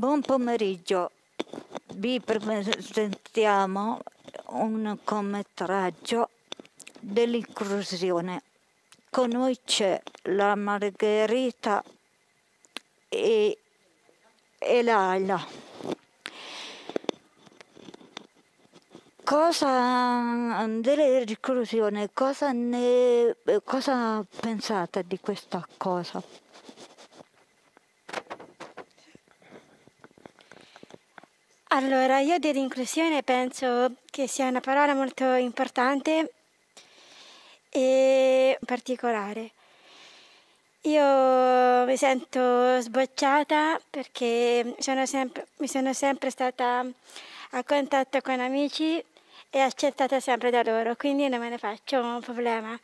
Buon pomeriggio, vi presentiamo un commetraggio dell'inclusione. Con noi c'è la Margherita e, e Laila. Cosa dell'inclusione, cosa, ne, cosa pensate di questa cosa? Allora, io dell'inclusione penso che sia una parola molto importante e particolare. Io mi sento sbocciata perché sono sempre, mi sono sempre stata a contatto con amici e accettata sempre da loro, quindi non me ne faccio un problema,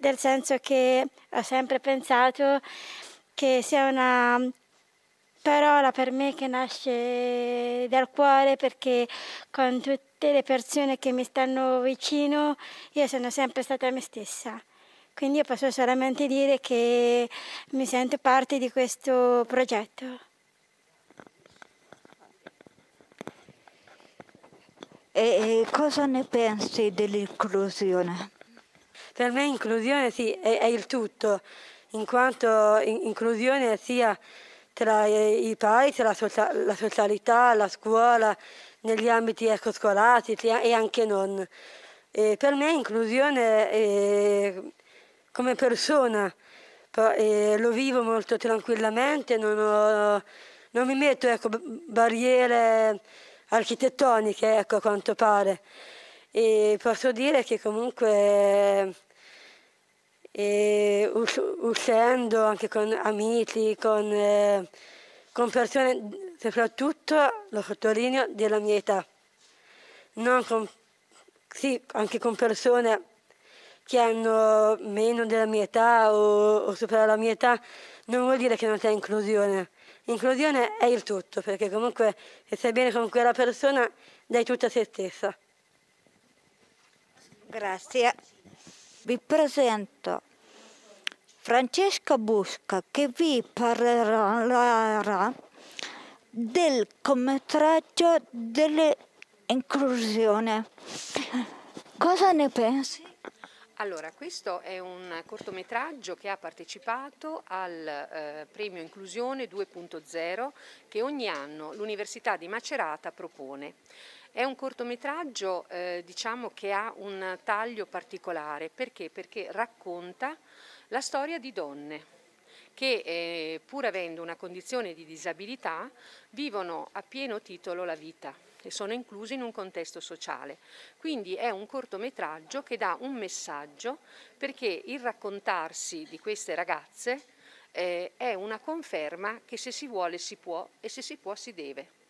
nel senso che ho sempre pensato che sia una parola per me che nasce dal cuore perché con tutte le persone che mi stanno vicino io sono sempre stata me stessa. Quindi io posso solamente dire che mi sento parte di questo progetto. E cosa ne pensi dell'inclusione? Per me inclusione sì, è, è il tutto, in quanto in inclusione sia tra eh, i paesi, la, socia la socialità, la scuola, negli ambiti scolastici e anche non. E per me inclusione è eh, come persona, eh, lo vivo molto tranquillamente, non, ho, non mi metto ecco, barriere architettoniche, ecco, a quanto pare. E posso dire che comunque e us- uscendo anche con amici, con, eh, con persone soprattutto, lo sottolineo, della mia età. Non con, sì, anche con persone che hanno meno della mia età o, o supera la mia età, non vuol dire che non c'è inclusione. Inclusione è il tutto, perché comunque se stai bene con quella persona dai tutto a se stessa. Grazie. Vi presento Francesca Busca che vi parlerà del commetraggio dell'inclusione. Cosa ne pensi? Allora, questo è un cortometraggio che ha partecipato al eh, premio Inclusione 2.0 che ogni anno l'Università di Macerata propone. È un cortometraggio eh, diciamo che ha un taglio particolare, perché? Perché racconta la storia di donne che eh, pur avendo una condizione di disabilità vivono a pieno titolo la vita e sono inclusi in un contesto sociale. Quindi è un cortometraggio che dà un messaggio perché il raccontarsi di queste ragazze eh, è una conferma che se si vuole si può e se si può si deve.